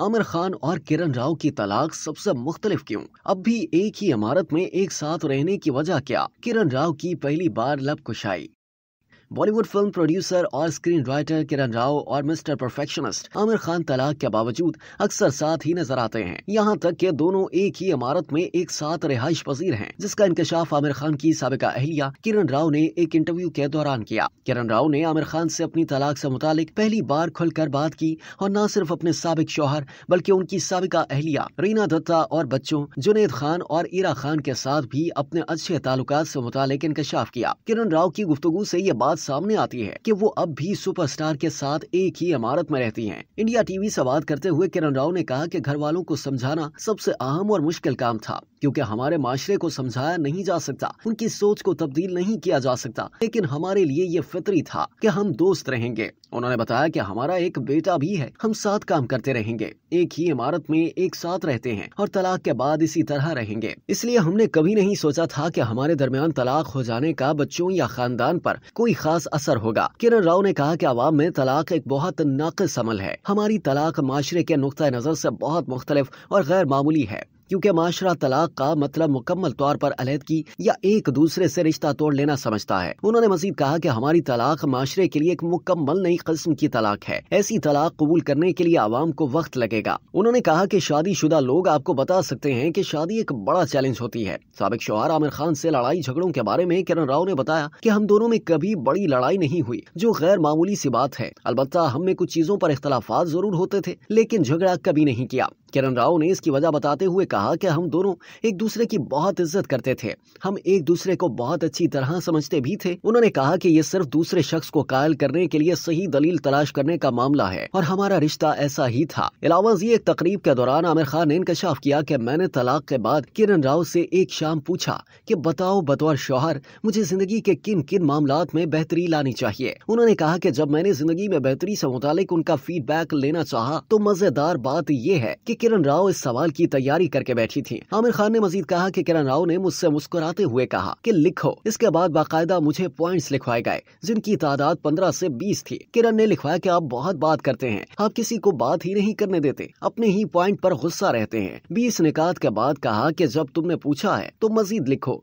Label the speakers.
Speaker 1: आमिर खान और किरण राव की तलाक सबसे मुख्तलिफ क्यों अब भी एक ही इमारत में एक साथ रहने की वजह क्या किरण राव की पहली बार लब कुशाई बॉलीवुड फिल्म प्रोड्यूसर और स्क्रीन राइटर किरण राव और मिस्टर परफेक्शनिस्ट आमिर खान तलाक के बावजूद अक्सर साथ ही नजर आते हैं यहाँ तक के दोनों एक ही इमारत में एक साथ रिहाइश पजीर है जिसका इंकशाफ आमिर खान की सबका अहलिया किरण राव ने एक इंटरव्यू के दौरान किया किरण राव ने आमिर खान से अपनी तलाक से मुतालिक पहली बार खुलकर बात की और न सिर्फ अपने सबक शोहर बल्कि उनकी सबका अहलिया रीना दत्ता और बच्चों जुनेद खान और ईरा खान के साथ भी अपने अच्छे तालुकात से मुतालिक इंकशाफ किया किरण राव की गुफ्तु ऐसी ये बात सामने आती है कि वो अब भी सुपरस्टार के साथ एक ही इमारत में रहती हैं। इंडिया टीवी से बात करते हुए किरण राव ने कहा कि घर वालों को समझाना सबसे अहम और मुश्किल काम था क्योंकि हमारे माशरे को समझाया नहीं जा सकता उनकी सोच को तब्दील नहीं किया जा सकता लेकिन हमारे लिए ये फितरी था की हम दोस्त रहेंगे उन्होंने बताया कि हमारा एक बेटा भी है हम साथ काम करते रहेंगे एक ही इमारत में एक साथ रहते हैं और तलाक के बाद इसी तरह रहेंगे इसलिए हमने कभी नहीं सोचा था कि हमारे दरमियान तलाक हो जाने का बच्चों या खानदान पर कोई खास असर होगा किरण राव ने कहा कि आवाम में तलाक एक बहुत नाकस अमल है हमारी तलाक माशरे के नुक़ नज़र से बहुत मुख्तलिफ और गैर मामूली है क्योंकि माशरा तलाक का मतलब मुकम्मल तौर पर अलहदगी या एक दूसरे से रिश्ता तोड़ लेना समझता है उन्होंने मजीद कहा कि हमारी तलाक माशरे के लिए एक मुकम्मल नई कस्म की तलाक है ऐसी तलाक कबूल करने के लिए आवाम को वक्त लगेगा उन्होंने कहा की शुदा लोग आपको बता सकते हैं की शादी एक बड़ा चैलेंज होती है सबक शोहर आमिर खान से लड़ाई झगड़ों के बारे में किरण राव ने बताया की हम दोनों में कभी बड़ी लड़ाई नहीं हुई जो गैर मामूली सी बात है अलबत् हमें कुछ चीजों पर इख्तलाफा जरूर होते थे लेकिन झगड़ा कभी नहीं किया किरण राव ने इसकी वजह बताते हुए कहा कि हम दोनों एक दूसरे की बहुत इज्जत करते थे हम एक दूसरे को बहुत अच्छी तरह समझते भी थे उन्होंने कहा कि ये सिर्फ दूसरे शख्स को कायल करने के लिए सही दलील तलाश करने का मामला है और हमारा रिश्ता ऐसा ही था जी एक तकरीब के दौरान आमिर खान ने इंकशाफ किया कि मैंने तलाक के बाद किरण राव से एक शाम पूछा की बताओ बतौर शोहर मुझे जिंदगी के किन किन मामला में बेहतरी लानी चाहिए उन्होंने कहा की जब मैंने जिंदगी में बेहतरी ऐसी मुतालिक उनका फीडबैक लेना चाह तो मजेदार बात यह है की किरण राव इस सवाल की तैयारी करके बैठी थी आमिर खान ने मजीद कहा की किरण राव ने मुझसे मुस्कुराते हुए कहा की लिखो इसके बाद बाकायदा मुझे प्वाइंट लिखवाए गए जिनकी तादाद पंद्रह ऐसी बीस थी किरण ने लिखवाया की आप बहुत बात करते हैं आप किसी को बात ही नहीं करने देते अपने ही प्वाइंट पर गुस्सा रहते हैं बीस निकात के बाद कहा कि जब तुमने पूछा है तो मजीद लिखो